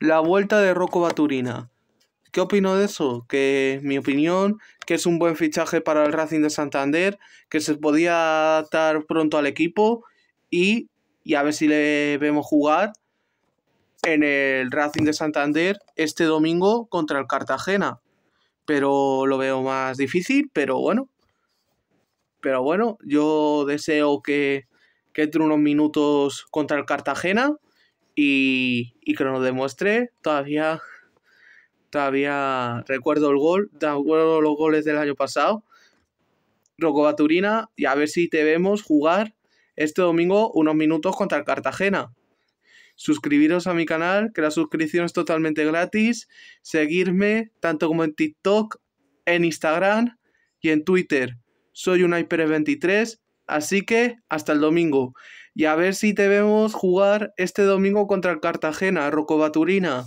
la vuelta de Rocco Baturina. ¿Qué opino de eso? Que mi opinión, que es un buen fichaje para el Racing de Santander, que se podía adaptar pronto al equipo y, y a ver si le vemos jugar en el Racing de Santander este domingo contra el Cartagena. Pero lo veo más difícil, pero bueno. Pero bueno, yo deseo que, que entre unos minutos contra el Cartagena y, y que nos demuestre todavía todavía recuerdo el gol, recuerdo los goles del año pasado. Rocco Turina y a ver si te vemos jugar este domingo unos minutos contra el Cartagena. Suscribiros a mi canal, que la suscripción es totalmente gratis. Seguirme tanto como en TikTok, en Instagram y en Twitter. Soy un hyper 23 así que hasta el domingo y a ver si te vemos jugar este domingo contra el Cartagena, Rocobaturina.